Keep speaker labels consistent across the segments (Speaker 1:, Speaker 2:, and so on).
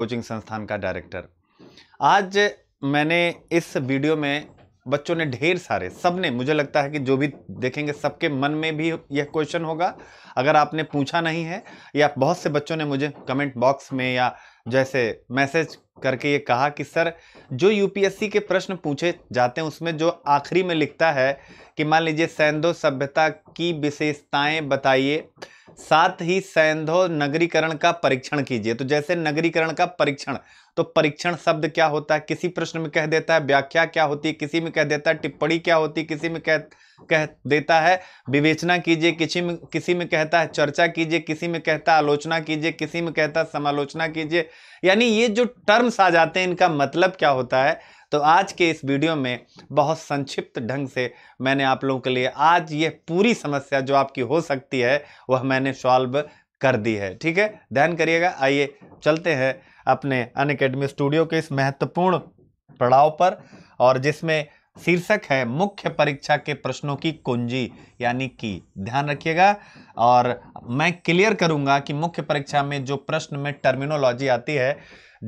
Speaker 1: coaching संस्थान का director आज मैंने इस वीडियो में बच्चों ने ढेर सारे सब ने मुझे लगता है कि जो भी देखेंगे सबके मन में भी यह क्वेश्चन होगा अगर आपने पूछा नहीं है या बहुत से बच्चों ने मुझे कमेंट बॉक्स में या जैसे मैसेज करके ये कहा कि सर जो यूपीएससी के प्रश्न पूछे जाते हैं उसमें जो आखिरी में लिखता है कि मान लीजिए सैंधो सभ्यता की विशेषताएं बताइए साथ ही सैंधो नगरीकरण का परीक्षण कीजिए तो जैसे नगरीकरण का परीक्षण तो परीक्षण शब्द क्या होता है किसी प्रश्न में कह देता है व्याख्या क्या होती है किसी में कह देता है टिप्पणी क्या होती है किसी में कह कह देता है विवेचना कीजिए किसी में किसी में कहता है चर्चा कीजिए किसी में कहता है आलोचना कीजिए किसी में कहता है समालोचना कीजिए यानी ये जो टर्म्स आ जाते हैं इनका मतलब क्या होता है तो आज के इस वीडियो में बहुत संक्षिप्त ढंग से मैंने आप लोगों के लिए आज ये पूरी समस्या जो आपकी हो सकती है वह मैंने सॉल्व कर दी है ठीक है ध्यान करिएगा आइए चलते हैं अपने अन अकेडमी स्टूडियो के इस महत्वपूर्ण पड़ाव पर और जिसमें शीर्षक है मुख्य परीक्षा के प्रश्नों की कुंजी यानी कि ध्यान रखिएगा और मैं क्लियर करूंगा कि मुख्य परीक्षा में जो प्रश्न में टर्मिनोलॉजी आती है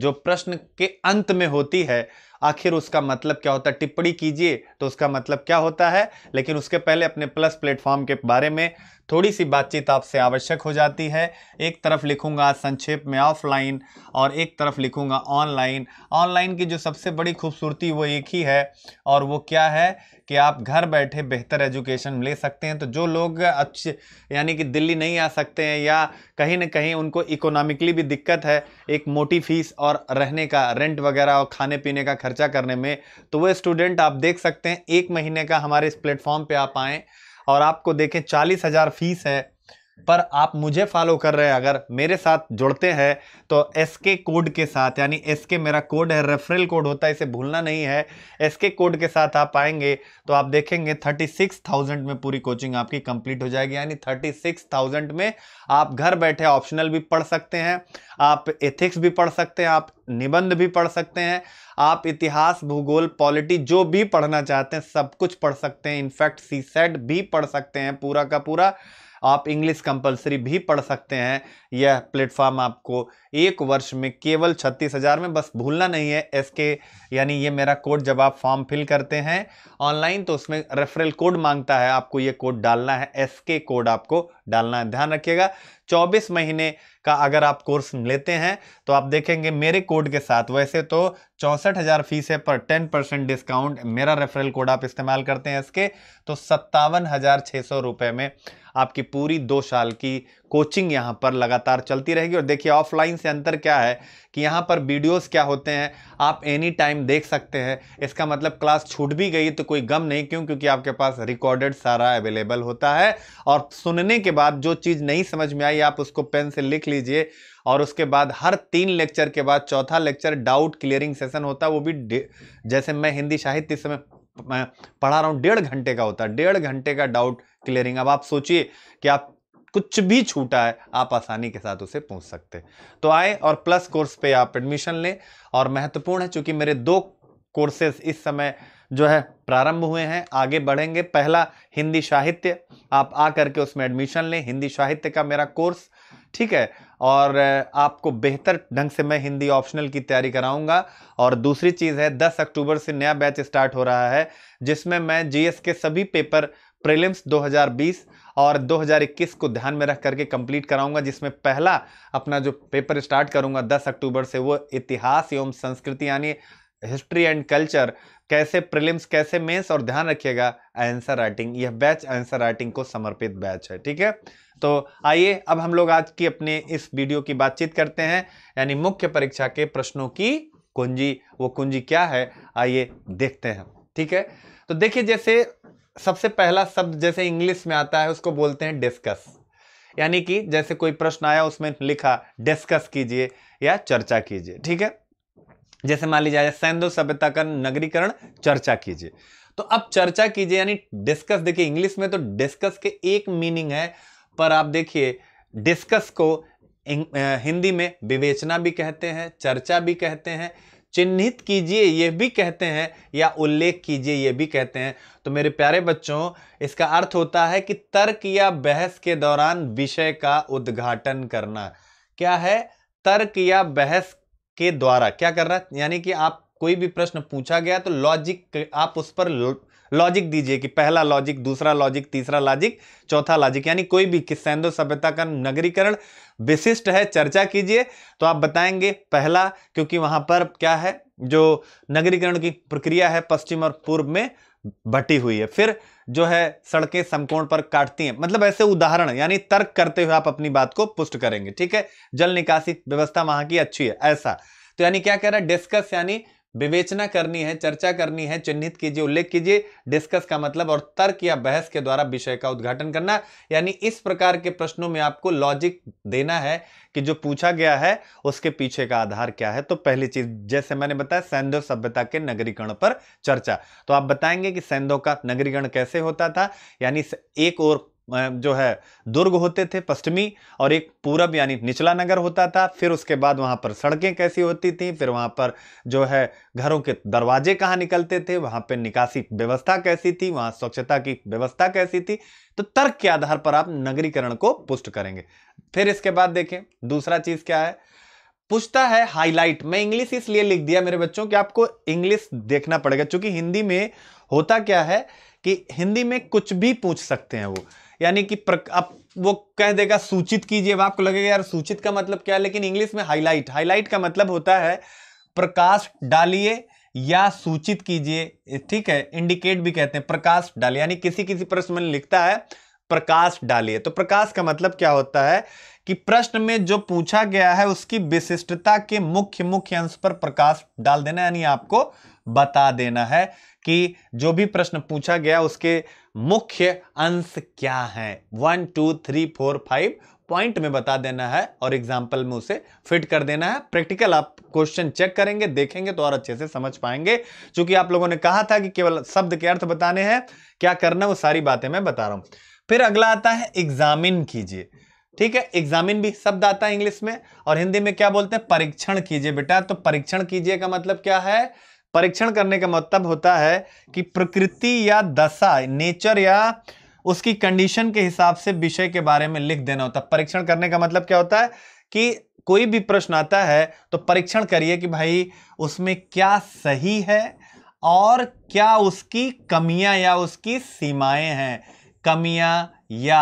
Speaker 1: जो प्रश्न के अंत में होती है आखिर उसका मतलब क्या होता है टिप्पणी कीजिए तो उसका मतलब क्या होता है लेकिन उसके पहले अपने प्लस प्लेटफॉर्म के बारे में थोड़ी सी बातचीत आपसे आवश्यक हो जाती है एक तरफ लिखूंगा संक्षेप में ऑफलाइन और एक तरफ लिखूंगा ऑनलाइन ऑनलाइन की जो सबसे बड़ी खूबसूरती वो एक ही है और वो क्या है कि आप घर बैठे बेहतर एजुकेशन ले सकते हैं तो जो लोग अच्छे यानी कि दिल्ली नहीं आ सकते हैं या कहीं ना कहीं उनको इकोनॉमिकली भी दिक्कत है एक मोटी फीस और रहने का रेंट वगैरह और खाने पीने का खर्चा करने में तो वह स्टूडेंट आप देख सकते हैं एक महीने का हमारे इस प्लेटफॉर्म पर आप आएँ और आपको देखें चालीस हज़ार फीस है पर आप मुझे फॉलो कर रहे हैं अगर मेरे साथ जुड़ते हैं तो एस के कोड के साथ यानी एस के मेरा कोड है रेफरल कोड होता है इसे भूलना नहीं है एस के कोड के साथ आप आएंगे तो आप देखेंगे थर्टी सिक्स थाउजेंड में पूरी कोचिंग आपकी कंप्लीट हो जाएगी यानी थर्टी सिक्स थाउजेंड में आप घर बैठे ऑप्शनल भी पढ़ सकते हैं आप एथिक्स भी पढ़ सकते हैं आप निबंध भी पढ़ सकते हैं आप इतिहास भूगोल पॉलिटी जो भी पढ़ना चाहते हैं सब कुछ पढ़ सकते हैं इनफैक्ट सी सेट भी पढ़ सकते हैं पूरा का पूरा आप इंग्लिश कंपलसरी भी पढ़ सकते हैं यह प्लेटफॉर्म आपको एक वर्ष में केवल छत्तीस हज़ार में बस भूलना नहीं है एस के यानी ये मेरा कोड जब आप फॉर्म फिल करते हैं ऑनलाइन तो उसमें रेफरल कोड मांगता है आपको ये कोड डालना है एस के कोड आपको डालना है ध्यान रखिएगा 24 महीने का अगर आप कोर्स लेते हैं तो आप देखेंगे मेरे कोड के साथ वैसे तो चौंसठ हज़ार फीस है पर टेन परसेंट डिस्काउंट मेरा रेफरल कोड आप इस्तेमाल करते हैं इसके तो सत्तावन हज़ार छः सौ रुपये में आपकी पूरी दो साल की कोचिंग यहाँ पर लगातार चलती रहेगी और देखिए ऑफलाइन से अंतर क्या है कि यहाँ पर वीडियोस क्या होते हैं आप एनी टाइम देख सकते हैं इसका मतलब क्लास छूट भी गई तो कोई गम नहीं क्यों क्योंकि आपके पास रिकॉर्डेड सारा अवेलेबल होता है और सुनने के बाद जो चीज़ नहीं समझ में आई आप उसको पेन से लिख लीजिए और उसके बाद हर तीन लेक्चर के बाद चौथा लेक्चर डाउट क्लियरिंग सेशन होता है वो भी जैसे मैं हिंदी साहित्य समय मैं पढ़ा रहा हूँ डेढ़ घंटे का होता है डेढ़ घंटे का डाउट क्लियरिंग अब आप सोचिए कि आप कुछ भी छूटा है आप आसानी के साथ उसे पूछ सकते हैं तो आए और प्लस कोर्स पे आप एडमिशन लें और महत्वपूर्ण है चूँकि मेरे दो कोर्सेज इस समय जो है प्रारंभ हुए हैं आगे बढ़ेंगे पहला हिंदी साहित्य आप आ करके उसमें एडमिशन लें हिंदी साहित्य का मेरा कोर्स ठीक है और आपको बेहतर ढंग से मैं हिंदी ऑप्शनल की तैयारी कराऊंगा और दूसरी चीज़ है 10 अक्टूबर से नया बैच स्टार्ट हो रहा है जिसमें मैं जीएस के सभी पेपर प्रीलिम्स और 2021 को ध्यान में रख करके कंप्लीट कराऊंगा जिसमें पहला अपना जो पेपर स्टार्ट करूंगा 10 अक्टूबर से वो इतिहास एवं संस्कृति यानी हिस्ट्री एंड कल्चर कैसे प्रिलिम्स कैसे मेंस और ध्यान रखिएगा आंसर राइटिंग यह बैच आंसर राइटिंग को समर्पित बैच है ठीक है तो आइए अब हम लोग आज की अपने इस वीडियो की बातचीत करते हैं यानी मुख्य परीक्षा के प्रश्नों की कुंजी वो कुंजी क्या है आइए देखते हैं ठीक है तो देखिए जैसे सबसे पहला शब्द जैसे इंग्लिश में आता है उसको बोलते हैं डिस्कस यानी कि जैसे कोई प्रश्न आया उसमें लिखा डिस्कस कीजिए या चर्चा कीजिए ठीक है जैसे मान लीजिए सैंधो सभ्यता का नगरीकरण चर्चा कीजिए तो अब चर्चा कीजिए यानी डिस्कस देखिए इंग्लिश में तो डिस्कस के एक मीनिंग है पर आप देखिए डिस्कस को हिंदी में विवेचना भी कहते हैं चर्चा भी कहते हैं चिन्हित कीजिए यह भी कहते हैं या उल्लेख कीजिए यह भी कहते हैं तो मेरे प्यारे बच्चों इसका अर्थ होता है कि तर्क या बहस के दौरान विषय का उद्घाटन करना क्या है तर्क या बहस के द्वारा क्या करना यानी कि आप कोई भी प्रश्न पूछा गया तो लॉजिक आप उस पर लॉजिक दीजिए कि पहला लॉजिक दूसरा लॉजिक तीसरा लॉजिक चौथा लॉजिक यानी कोई भी किस्सैंदो सभ्यता का नगरीकरण विशिष्ट है चर्चा कीजिए तो आप बताएंगे पहला क्योंकि वहां पर क्या है जो नगरीकरण की प्रक्रिया है पश्चिम और पूर्व में बटी हुई है फिर जो है सड़कें समकोण पर काटती हैं मतलब ऐसे उदाहरण यानी तर्क करते हुए आप अपनी बात को पुष्ट करेंगे ठीक है जल निकासी व्यवस्था वहां की अच्छी है ऐसा तो यानी क्या कह रहा है डिस्कस यानी विवेचना करनी है चर्चा करनी है चिन्हित कीजिए उल्लेख कीजिए डिस्कस का मतलब और तर्क या बहस के द्वारा विषय का उद्घाटन करना यानी इस प्रकार के प्रश्नों में आपको लॉजिक देना है कि जो पूछा गया है उसके पीछे का आधार क्या है तो पहली चीज जैसे मैंने बताया सैंधो सभ्यता के नगरीकरण पर चर्चा तो आप बताएंगे कि सैंधो का नगरीकरण कैसे होता था यानी एक और जो है दुर्ग होते थे पश्चिमी और एक पूरब यानी निचला नगर होता था फिर उसके बाद वहाँ पर सड़कें कैसी होती थी फिर वहाँ पर जो है घरों के दरवाजे कहाँ निकलते थे वहाँ पर निकासी व्यवस्था कैसी थी वहाँ स्वच्छता की व्यवस्था कैसी थी तो तर्क के आधार पर आप नगरीकरण को पुष्ट करेंगे फिर इसके बाद देखें दूसरा चीज़ क्या है पूछता है हाईलाइट मैं इंग्लिश इसलिए लिख दिया मेरे बच्चों कि आपको इंग्लिश देखना पड़ेगा क्योंकि हिंदी में होता क्या है कि हिंदी में कुछ भी पूछ सकते हैं वो यानी कि आप वो कह देगा सूचित कीजिए आपको लगेगा यार सूचित का मतलब क्या है लेकिन इंग्लिश में हाईलाइट हाईलाइट का मतलब होता है प्रकाश डालिए या सूचित कीजिए ठीक है इंडिकेट भी कहते हैं प्रकाश डालिए यानी किसी किसी प्रश्न में लिखता है प्रकाश डालिए तो प्रकाश का मतलब क्या होता है कि प्रश्न में जो पूछा गया है उसकी विशिष्टता के मुख्य मुख्य अंश पर प्रकाश डाल देना यानी आपको बता देना है कि जो भी प्रश्न पूछा गया उसके मुख्य अंश क्या है one two three four five point में बता देना है और एग्जाम्पल में उसे फिट कर देना है प्रैक्टिकल आप क्वेश्चन चेक करेंगे देखेंगे तो और अच्छे से समझ पाएंगे चूंकि आप लोगों ने कहा था कि केवल शब्द के अर्थ बताने हैं क्या करना वो सारी बातें मैं बता रहा हूं फिर अगला आता है एग्जामिन कीजिए ठीक है एग्जामिन भी शब्द आता है इंग्लिश में और हिंदी में क्या बोलते हैं परीक्षण कीजिए बेटा तो परीक्षण कीजिए का मतलब क्या है परीक्षण करने का मतलब होता है कि प्रकृति या दशा नेचर या उसकी कंडीशन के हिसाब से विषय के बारे में लिख देना होता है परीक्षण करने का मतलब क्या होता है कि कोई भी प्रश्न आता है तो परीक्षण करिए कि भाई उसमें क्या सही है और क्या उसकी कमियां या उसकी सीमाएं हैं कमियां या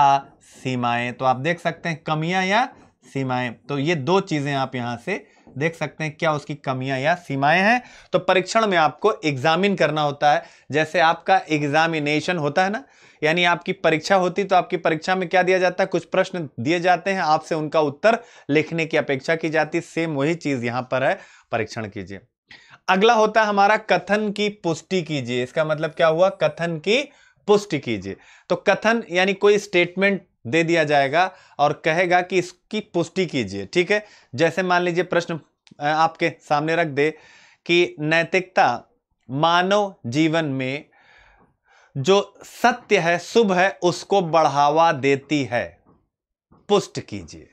Speaker 1: सीमाएं तो आप देख सकते हैं कमियां या सीमाएं तो ये दो चीज़ें आप यहां से देख सकते हैं क्या उसकी कमियां या सीमाएं हैं तो परीक्षण में आपको एग्जामिन करना होता है जैसे आपका एग्जामिनेशन होता है ना यानी आपकी परीक्षा होती तो आपकी परीक्षा में क्या दिया जाता है कुछ प्रश्न दिए जाते हैं आपसे उनका उत्तर लिखने की अपेक्षा की जाती सेम वही चीज यहां पर है परीक्षण कीजिए अगला होता है हमारा कथन की पुष्टि कीजिए इसका मतलब क्या हुआ कथन की पुष्टि कीजिए तो कथन यानी कोई स्टेटमेंट दे दिया जाएगा और कहेगा कि इसकी पुष्टि कीजिए ठीक है जैसे मान लीजिए प्रश्न आपके सामने रख दे कि नैतिकता मानव जीवन में जो सत्य है शुभ है उसको बढ़ावा देती है पुष्ट कीजिए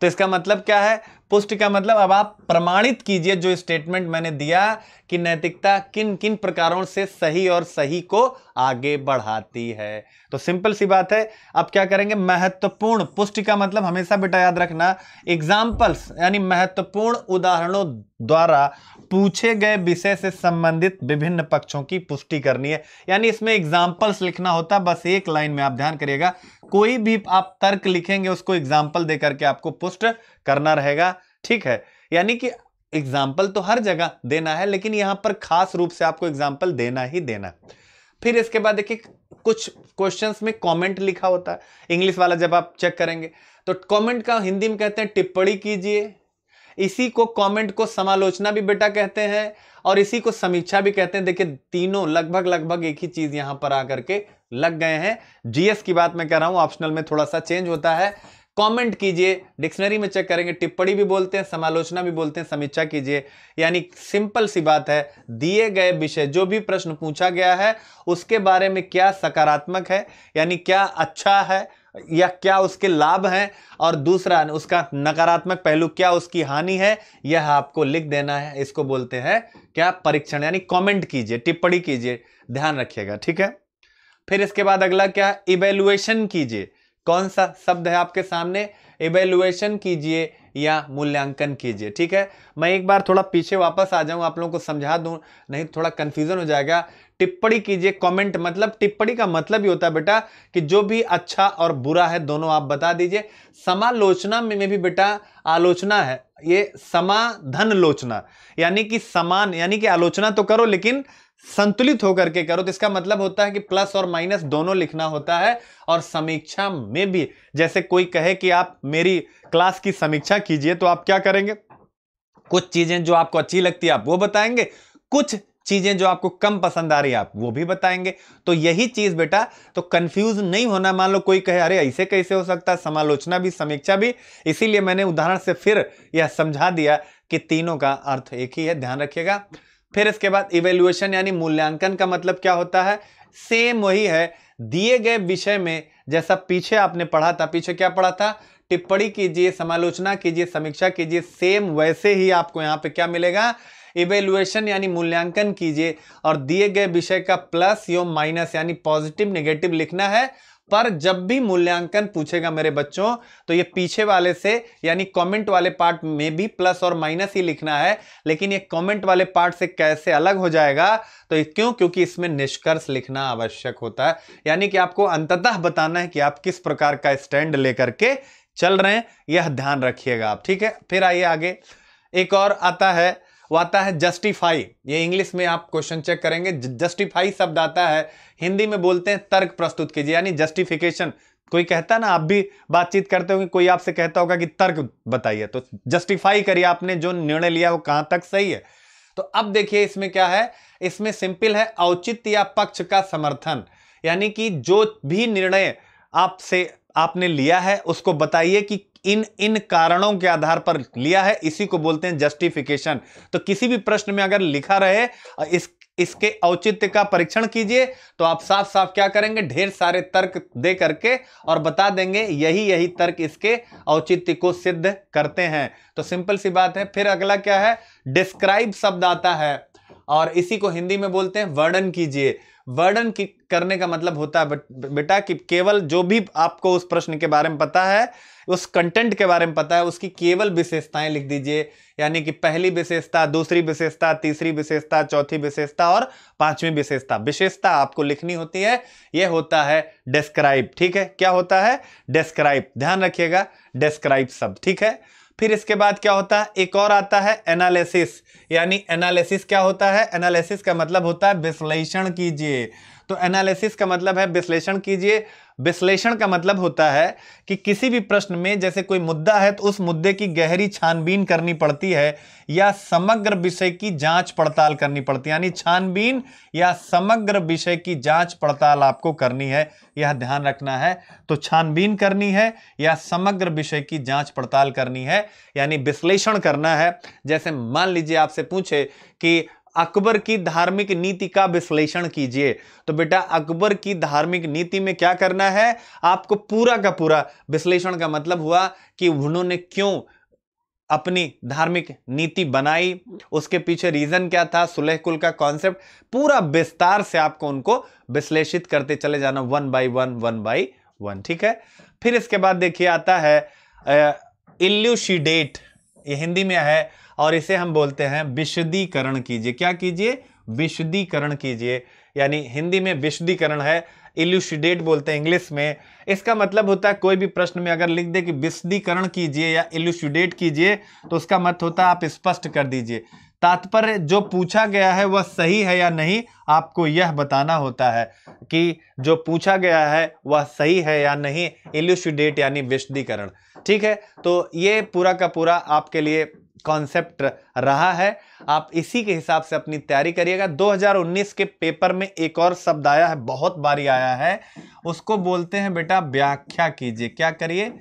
Speaker 1: तो इसका मतलब क्या है पुष्ट का मतलब अब आप प्रमाणित कीजिए जो स्टेटमेंट मैंने दिया कि नैतिकता किन किन प्रकारों से सही और सही को आगे बढ़ाती है तो सिंपल सी बात है अब क्या करेंगे महत्वपूर्ण पुष्ट का मतलब हमेशा बेटा याद रखना एग्जाम्पल्स यानी महत्वपूर्ण उदाहरणों द्वारा पूछे गए विषय से संबंधित विभिन्न पक्षों की पुष्टि करनी है यानी इसमें एग्जाम्पल्स लिखना होता बस एक लाइन में आप ध्यान करिएगा कोई भी आप तर्क लिखेंगे उसको एग्जाम्पल देकर के आपको पुष्ट करना रहेगा ठीक है यानी कि एग्जाम्पल तो हर जगह देना है लेकिन यहां पर खास रूप से आपको एग्जाम्पल देना ही देना फिर इसके बाद देखिए कुछ क्वेश्चंस में कमेंट लिखा होता है इंग्लिश वाला जब आप चेक करेंगे तो कमेंट का हिंदी में कहते हैं टिप्पणी कीजिए इसी को कमेंट को समालोचना भी बेटा कहते हैं और इसी को समीक्षा भी कहते हैं देखिए तीनों लगभग लगभग एक ही चीज यहां पर आकर के लग गए हैं जीएस की बात मैं कह रहा हूं ऑप्शनल में थोड़ा सा चेंज होता है कमेंट कीजिए डिक्शनरी में चेक करेंगे टिप्पणी भी बोलते हैं समालोचना भी बोलते हैं समीक्षा कीजिए यानी सिंपल सी बात है दिए गए विषय जो भी प्रश्न पूछा गया है उसके बारे में क्या सकारात्मक है यानी क्या अच्छा है या क्या उसके लाभ हैं और दूसरा उसका नकारात्मक पहलू क्या उसकी हानि है यह आपको लिख देना है इसको बोलते हैं क्या परीक्षण यानी कमेंट कीजिए टिप्पणी कीजिए ध्यान रखिएगा ठीक है फिर इसके बाद अगला क्या इवेलुएशन कीजिए कौन सा शब्द है आपके सामने एवेलुएशन कीजिए या मूल्यांकन कीजिए ठीक है मैं एक बार थोड़ा पीछे वापस आ जाऊं आप लोगों को समझा दूं नहीं तो थोड़ा कंफ्यूजन हो जाएगा टिप्पणी कीजिए कमेंट मतलब टिप्पणी का मतलब ही होता है बेटा कि जो भी अच्छा और बुरा है दोनों आप बता दीजिए समालोचना में, में भी बेटा आलोचना है ये समाधन लोचना यानी कि समान यानी कि आलोचना तो करो लेकिन संतुलित होकर के करो तो इसका मतलब होता है कि प्लस और माइनस दोनों लिखना होता है और समीक्षा में भी जैसे कोई कहे कि आप मेरी क्लास की समीक्षा कीजिए तो आप क्या करेंगे कुछ चीजें जो आपको अच्छी लगती है आप वो बताएंगे कुछ चीजें जो आपको कम पसंद आ रही है आप वो भी बताएंगे तो यही चीज बेटा तो कंफ्यूज नहीं होना मान लो कोई कहे अरे ऐसे कैसे हो सकता है समालोचना भी समीक्षा भी इसीलिए मैंने उदाहरण से फिर यह समझा दिया कि तीनों का अर्थ एक ही है ध्यान रखिएगा फिर इसके बाद इवेल्युएशन यानी मूल्यांकन का मतलब क्या होता है सेम वही है दिए गए विषय में जैसा पीछे आपने पढ़ा था पीछे क्या पढ़ा था टिप्पणी कीजिए समालोचना कीजिए समीक्षा कीजिए सेम वैसे ही आपको यहाँ पे क्या मिलेगा इवेल्युएशन यानी मूल्यांकन कीजिए और दिए गए विषय का प्लस यो माइनस यानी पॉजिटिव नेगेटिव लिखना है पर जब भी मूल्यांकन पूछेगा मेरे बच्चों तो ये पीछे वाले से यानी कमेंट वाले पार्ट में भी प्लस और माइनस ही लिखना है लेकिन ये कमेंट वाले पार्ट से कैसे अलग हो जाएगा तो क्यों क्योंकि इसमें निष्कर्ष लिखना आवश्यक होता है यानी कि आपको अंततः बताना है कि आप किस प्रकार का स्टैंड लेकर के चल रहे हैं यह ध्यान रखिएगा आप ठीक है फिर आइए आगे एक और आता है वो आता है जस्टिफाई ये इंग्लिश में आप क्वेश्चन चेक करेंगे जस्टिफाई शब्द आता है हिंदी में बोलते हैं तर्क प्रस्तुत कीजिए यानी जस्टिफिकेशन कोई कहता है ना आप भी बातचीत करते होंगे कोई आपसे कहता होगा कि तर्क बताइए तो जस्टिफाई करिए आपने जो निर्णय लिया वो कहाँ तक सही है तो अब देखिए इसमें क्या है इसमें सिंपल है औचित्य या पक्ष का समर्थन यानी कि जो भी निर्णय आपसे आपने लिया है उसको बताइए कि इन इन कारणों के आधार पर लिया है इसी को बोलते हैं जस्टिफिकेशन तो किसी भी प्रश्न में अगर लिखा रहे इस इसके औचित्य का परीक्षण कीजिए तो आप साफ साफ क्या करेंगे ढेर सारे तर्क दे करके और बता देंगे यही यही तर्क इसके औचित्य को सिद्ध करते हैं तो सिंपल सी बात है फिर अगला क्या है डिस्क्राइब शब्द आता है और इसी को हिंदी में बोलते हैं वर्णन कीजिए वर्णन करने का मतलब होता है बेटा कि केवल जो भी आपको उस प्रश्न के बारे में पता है उस कंटेंट के बारे में पता है उसकी केवल विशेषताएं लिख दीजिए यानी कि पहली विशेषता दूसरी विशेषता तीसरी विशेषता चौथी विशेषता और पांचवी विशेषता विशेषता आपको लिखनी होती है यह होता है डिस्क्राइब ठीक है क्या होता है डिस्क्राइब ध्यान रखिएगा डिस्क्राइब सब ठीक है फिर इसके बाद क्या होता है एक और आता है एनालिसिस यानी एनालिसिस क्या होता है एनालिसिस का मतलब होता है विश्लेषण कीजिए तो एनालिसिस का मतलब है विश्लेषण कीजिए विश्लेषण का मतलब होता है कि किसी भी प्रश्न में जैसे कोई मुद्दा है तो उस मुद्दे की गहरी छानबीन करनी पड़ती है या समग्र विषय की जांच पड़ताल करनी पड़ती है यानी छानबीन या समग्र विषय की जांच पड़ताल आपको करनी है यह ध्यान रखना है तो छानबीन करनी है या समग्र विषय की जांच पड़ताल करनी है यानी विश्लेषण करना है जैसे मान लीजिए आपसे पूछे कि अकबर की धार्मिक नीति का विश्लेषण कीजिए तो बेटा अकबर की धार्मिक नीति में क्या करना है आपको पूरा का पूरा विश्लेषण का मतलब हुआ कि उन्होंने क्यों अपनी धार्मिक नीति बनाई उसके पीछे रीजन क्या था सुलह कुल का कॉन्सेप्ट पूरा विस्तार से आपको उनको विश्लेषित करते चले जाना one by one one by one ठीक है फिर इसके बाद देखिए आता है इल्यूशीडेट ये हिंदी में है और इसे हम बोलते हैं विशुद्धिकरण कीजिए क्या कीजिए विशुद्धिकरण कीजिए यानी हिंदी में विशुद्धिकरण है एल्यूशिडेट बोलते हैं इंग्लिश में इसका मतलब होता है कोई भी प्रश्न में अगर लिख दे कि विशुद्धिकरण कीजिए या एल्यूशिडेट कीजिए तो उसका मत होता है आप स्पष्ट कर दीजिए तात्पर्य जो पूछा गया है वह सही है या नहीं आपको यह बताना होता है कि जो पूछा गया है वह सही है या नहीं एल्यूशिडेट यानी विशुद्धिकरण ठीक है तो ये पूरा का पूरा आपके लिए कॉन्सेप्ट रहा है आप इसी के हिसाब से अपनी तैयारी करिएगा 2019 के पेपर में एक और शब्द आया है बहुत बारी आया है उसको बोलते हैं बेटा व्याख्या कीजिए क्या करिए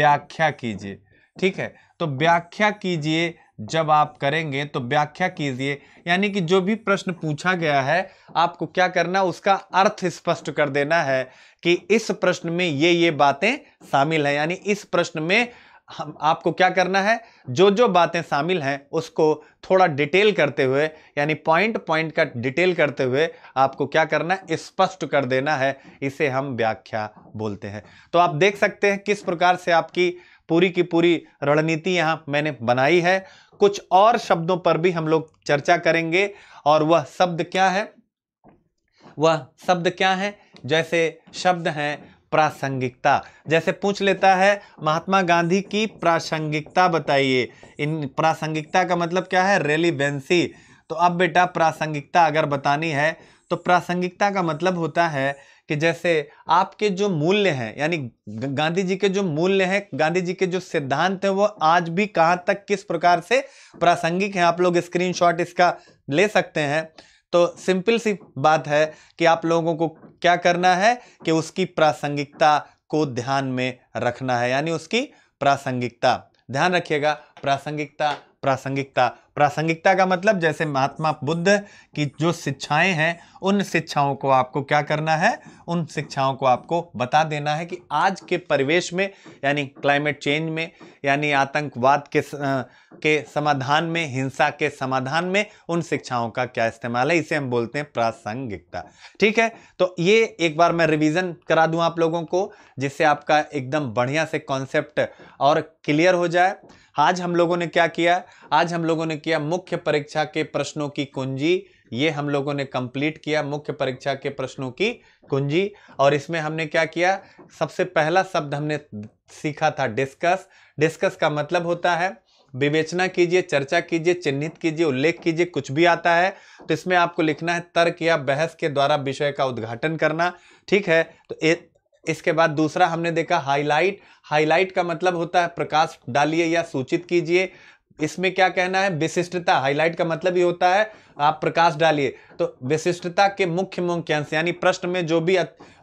Speaker 1: व्याख्या कीजिए ठीक है तो व्याख्या कीजिए जब आप करेंगे तो व्याख्या कीजिए यानी कि जो भी प्रश्न पूछा गया है आपको क्या करना उसका अर्थ स्पष्ट कर देना है कि इस प्रश्न में ये ये बातें शामिल हैं यानी इस प्रश्न में हम आपको क्या करना है जो जो बातें शामिल हैं उसको थोड़ा डिटेल करते हुए यानी पॉइंट पॉइंट का डिटेल करते हुए आपको क्या करना है स्पष्ट कर देना है इसे हम व्याख्या बोलते हैं तो आप देख सकते हैं किस प्रकार से आपकी पूरी की पूरी रणनीति यहाँ मैंने बनाई है कुछ और शब्दों पर भी हम लोग चर्चा करेंगे और वह शब्द क्या है वह शब्द क्या है जैसे शब्द हैं प्रासंगिकता जैसे पूछ लेता है महात्मा गांधी की प्रासंगिकता बताइए इन प्रासंगिकता का मतलब क्या है रेलिवेंसी तो अब बेटा प्रासंगिकता अगर बतानी है तो प्रासंगिकता का मतलब होता है कि जैसे आपके जो मूल्य हैं यानी गांधी जी के जो मूल्य हैं गांधी जी के जो सिद्धांत हैं वो आज भी कहाँ तक किस प्रकार से प्रासंगिक हैं आप लोग स्क्रीनशॉट इसका ले सकते हैं तो सिंपल सी बात है कि आप लोगों को क्या करना है कि उसकी प्रासंगिकता को ध्यान में रखना है यानी उसकी प्रासंगिकता ध्यान रखिएगा प्रासंगिकता प्रासंगिकता प्रासंगिकता का मतलब जैसे महात्मा बुद्ध की जो शिक्षाएं हैं उन शिक्षाओं को आपको क्या करना है उन शिक्षाओं को आपको बता देना है कि आज के परिवेश में यानी क्लाइमेट चेंज में यानी आतंकवाद के के समाधान में हिंसा के समाधान में उन शिक्षाओं का क्या इस्तेमाल है इसे हम बोलते हैं प्रासंगिकता ठीक है तो ये एक बार मैं रिवीजन करा दूं आप लोगों को जिससे आपका एकदम बढ़िया से कॉन्सेप्ट और क्लियर हो जाए आज हम लोगों ने क्या किया आज हम लोगों ने किया किया मुख्य परीक्षा के प्रश्नों की कुंजी ये हम लोगों ने कंप्लीट किया मुख्य परीक्षा के प्रश्नों की कुंजी और इसमें हमने क्या किया सबसे पहला शब्द हमने सीखा था डिस्कस डिस्कस का मतलब होता है विवेचना कीजिए चर्चा कीजिए चिन्हित कीजिए उल्लेख कीजिए कुछ भी आता है तो इसमें आपको लिखना है तर्क या बहस के द्वारा विषय का उद्घाटन करना ठीक है तो ए, इसके बाद दूसरा हमने देखा हाईलाइट हाईलाइट का मतलब होता है प्रकाश डालिए या सूचित कीजिए इसमें क्या कहना है विशिष्टता हाईलाइट का मतलब ये होता है आप प्रकाश डालिए तो विशिष्टता के मुख्य मुख्य अंश यानी प्रश्न में जो भी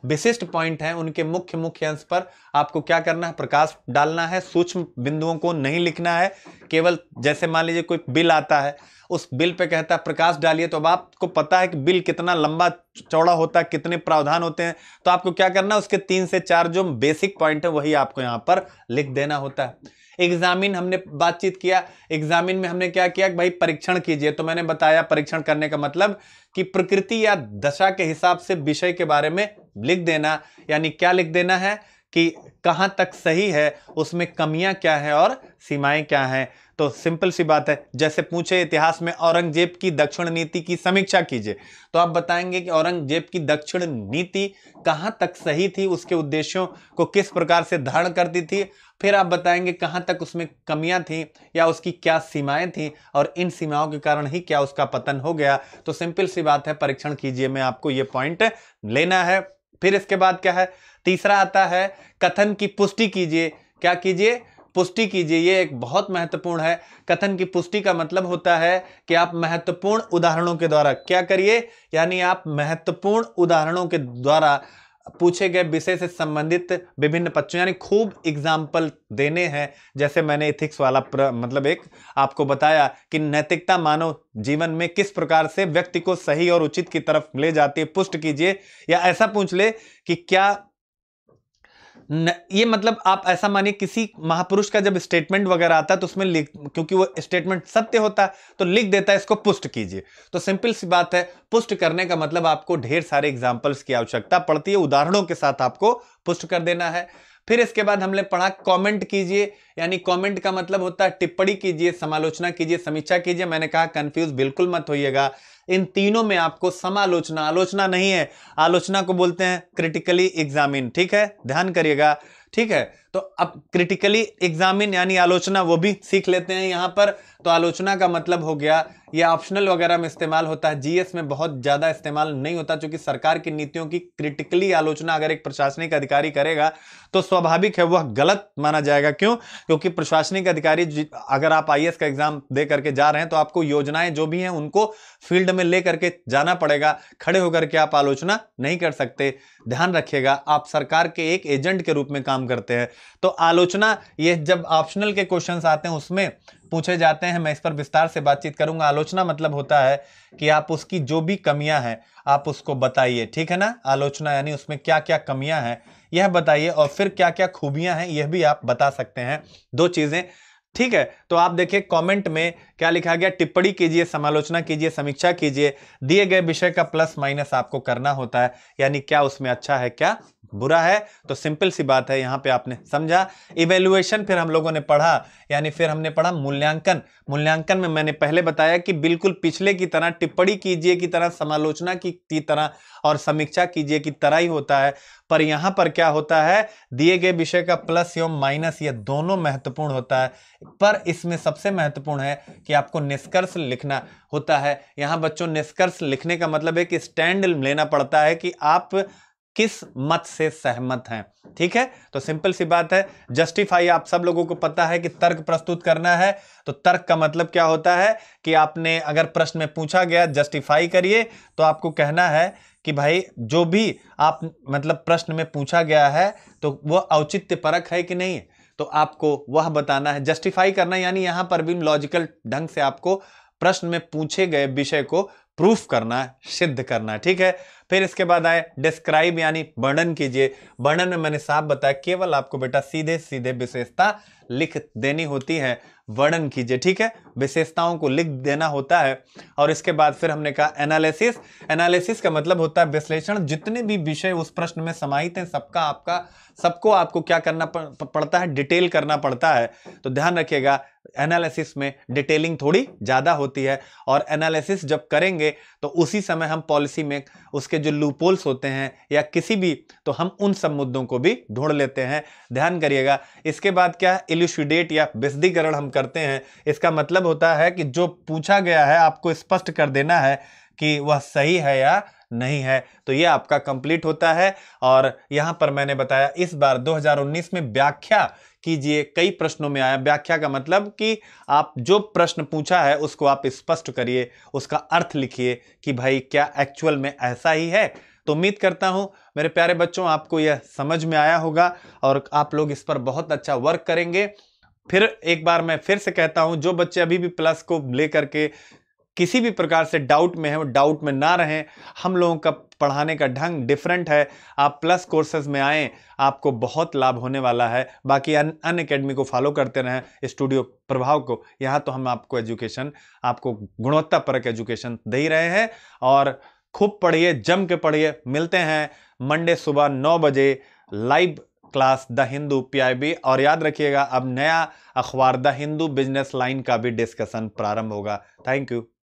Speaker 1: विशिष्ट पॉइंट हैं उनके मुख्य मुख्य अंश पर आपको क्या करना है प्रकाश डालना है सूक्ष्म बिंदुओं को नहीं लिखना है केवल जैसे मान लीजिए कोई बिल आता है उस बिल पे कहता है प्रकाश डालिए तो अब आपको पता है कि बिल कितना लंबा चौड़ा होता है कितने प्रावधान होते हैं तो आपको क्या करना है उसके तीन से चार जो बेसिक पॉइंट है वही आपको यहाँ पर लिख देना होता है एग्जामिन हमने बातचीत किया एग्जामिन में हमने क्या किया भाई परीक्षण कीजिए तो मैंने बताया परीक्षण परीक्षण करने का मतलब कि प्रकृति या दशा के हिसाब से विषय के बारे में लिख देना यानी क्या लिख देना है कि कहाँ तक सही है उसमें कमियां क्या है और सीमाएं क्या हैं तो सिंपल सी बात है जैसे पूछे इतिहास में औरंगजेब की दक्षिण नीति की समीक्षा कीजिए तो आप बताएंगे कि औरंगजेब की दक्षिण नीति कहाँ तक सही थी उसके उद्देश्यों को किस प्रकार से धारण करती थी फिर आप बताएंगे कहाँ तक उसमें कमियाँ थी या उसकी क्या सीमाएं थी और इन सीमाओं के कारण ही क्या उसका पतन हो गया तो सिंपल सी बात है परीक्षण कीजिए मैं आपको ये पॉइंट लेना है फिर इसके बाद क्या है तीसरा आता है कथन की पुष्टि कीजिए क्या कीजिए पुष्टि कीजिए ये एक बहुत महत्वपूर्ण है कथन की पुष्टि का मतलब होता है कि आप महत्वपूर्ण उदाहरणों के द्वारा क्या करिए यानी आप महत्वपूर्ण उदाहरणों के द्वारा पूछे गए विषय से संबंधित विभिन्न पक्षों यानी खूब एग्जाम्पल देने हैं जैसे मैंने इथिक्स वाला प्र, मतलब एक आपको बताया कि नैतिकता मानव जीवन में किस प्रकार से व्यक्ति को सही और उचित की तरफ ले जाती है पुष्ट कीजिए या ऐसा पूछ ले कि क्या न, ये मतलब आप ऐसा मानिए किसी महापुरुष का जब स्टेटमेंट वगैरह आता है तो उसमें लिख क्योंकि वो स्टेटमेंट सत्य होता है तो लिख देता है इसको पुष्ट कीजिए तो सिंपल सी बात है पुष्ट करने का मतलब आपको ढेर सारे एग्जांपल्स की आवश्यकता पड़ती है उदाहरणों के साथ आपको पुष्ट कर देना है फिर इसके बाद हमने पढ़ा कॉमेंट कीजिए यानी कमेंट का मतलब होता है टिप्पणी कीजिए समालोचना कीजिए समीक्षा कीजिए मैंने कहा कंफ्यूज बिल्कुल मत होइएगा इन तीनों में आपको समालोचना आलोचना नहीं है आलोचना को बोलते हैं क्रिटिकली एग्जामिन ठीक है ध्यान करिएगा ठीक है तो अब क्रिटिकली एग्जामिन यानी आलोचना वो भी सीख लेते हैं यहाँ पर तो आलोचना का मतलब हो गया ये ऑप्शनल वगैरह में इस्तेमाल होता है जीएस में बहुत ज़्यादा इस्तेमाल नहीं होता चूंकि सरकार की नीतियों की क्रिटिकली आलोचना अगर एक प्रशासनिक अधिकारी करेगा तो स्वाभाविक है वह गलत माना जाएगा क्यों क्योंकि प्रशासनिक अधिकारी अगर आप आई का एग्जाम दे करके जा रहे हैं तो आपको योजनाएं जो भी हैं उनको फील्ड में ले करके जाना पड़ेगा खड़े होकर के आप आलोचना नहीं कर सकते ध्यान रखिएगा आप सरकार के एक एजेंट के रूप में काम करते हैं तो आलोचना ये जब ऑप्शनल के क्वेश्चन आते हैं उसमें पूछे जाते हैं मैं इस पर विस्तार से बातचीत करूंगा आलोचना मतलब होता है कि आप उसकी जो भी कमियां हैं आप उसको बताइए ठीक है ना आलोचना यानी उसमें क्या क्या कमियां हैं यह बताइए और फिर क्या क्या खूबियां हैं यह भी आप बता सकते हैं दो चीजें ठीक है तो आप देखिए कमेंट में क्या लिखा गया टिप्पणी कीजिए समालोचना कीजिए समीक्षा कीजिए दिए गए विषय का प्लस माइनस आपको करना होता है यानी क्या उसमें अच्छा है क्या बुरा है तो सिंपल सी बात है यहाँ पे आपने समझा इवेल्युएशन फिर हम लोगों ने पढ़ा यानी फिर हमने पढ़ा मूल्यांकन मूल्यांकन में मैंने पहले बताया कि बिल्कुल पिछले की तरह टिप्पणी कीजिए की तरह समालोचना की तरह और समीक्षा कीजिए की तरह ही होता है पर यहाँ पर क्या होता है दिए गए विषय का प्लस एवं माइनस ये दोनों महत्वपूर्ण होता है पर इसमें सबसे महत्वपूर्ण है कि आपको निष्कर्ष लिखना होता है यहाँ बच्चों निष्कर्ष लिखने का मतलब है कि स्टैंड लेना पड़ता है कि आप किस मत से सहमत हैं ठीक है तो सिंपल सी बात है जस्टिफाई आप सब लोगों को पता है कि तर्क प्रस्तुत करना है तो तर्क का मतलब क्या होता है कि आपने अगर प्रश्न में पूछा गया जस्टिफाई करिए तो आपको कहना है कि भाई जो भी आप मतलब प्रश्न में पूछा गया है तो वह औचित्य परक है कि नहीं तो आपको वह बताना है जस्टिफाई करना यानी यहां पर भी लॉजिकल ढंग से आपको प्रश्न में पूछे गए विषय को प्रूफ करना है सिद्ध करना ठीक है फिर इसके बाद आए डिस्क्राइब यानी वर्णन कीजिए वर्णन में मैंने साफ बताया केवल आपको बेटा सीधे सीधे विशेषता लिख देनी होती है वर्णन कीजिए ठीक है विशेषताओं को लिख देना होता है और इसके बाद फिर हमने कहा एनालिसिस एनालिसिस का मतलब होता है विश्लेषण जितने भी विषय उस प्रश्न में समाहित हैं सबका आपका सबको आपको क्या करना पड़ता है डिटेल करना पड़ता है तो ध्यान रखिएगा एनालिसिस में डिटेलिंग थोड़ी ज़्यादा होती है और एनालिसिस जब करेंगे तो उसी समय हम पॉलिसी में उसके जो लूपोल्स होते हैं या किसी भी तो हम उन सब मुद्दों को भी ढूंढ लेते हैं ध्यान करिएगा इसके बाद क्या है इल्यूशुडेट या विशदीकरण हम करते हैं इसका मतलब होता है कि जो पूछा गया है आपको स्पष्ट कर देना है कि वह सही है या नहीं है तो ये आपका कंप्लीट होता है और यहाँ पर मैंने बताया इस बार 2019 में व्याख्या कीजिए कई प्रश्नों में आया व्याख्या का मतलब कि आप जो प्रश्न पूछा है उसको आप स्पष्ट करिए उसका अर्थ लिखिए कि भाई क्या एक्चुअल में ऐसा ही है तो उम्मीद करता हूँ मेरे प्यारे बच्चों आपको यह समझ में आया होगा और आप लोग इस पर बहुत अच्छा वर्क करेंगे फिर एक बार मैं फिर से कहता हूँ जो बच्चे अभी भी प्लस को लेकर के किसी भी प्रकार से डाउट में है वो डाउट में ना रहें हम लोगों का पढ़ाने का ढंग डिफरेंट है आप प्लस कोर्सेज में आएँ आपको बहुत लाभ होने वाला है बाकी अन अकेडमी को फॉलो करते रहें स्टूडियो प्रभाव को यहाँ तो हम आपको एजुकेशन आपको गुणवत्तापरक एजुकेशन दे ही रहे हैं और खूब पढ़िए जम के पढ़िए मिलते हैं मंडे सुबह नौ बजे live class the Hindu PIB और याद रखिएगा अब नया अखबार द हिंदू बिजनेस लाइन का भी डिस्कशन प्रारंभ होगा थैंक यू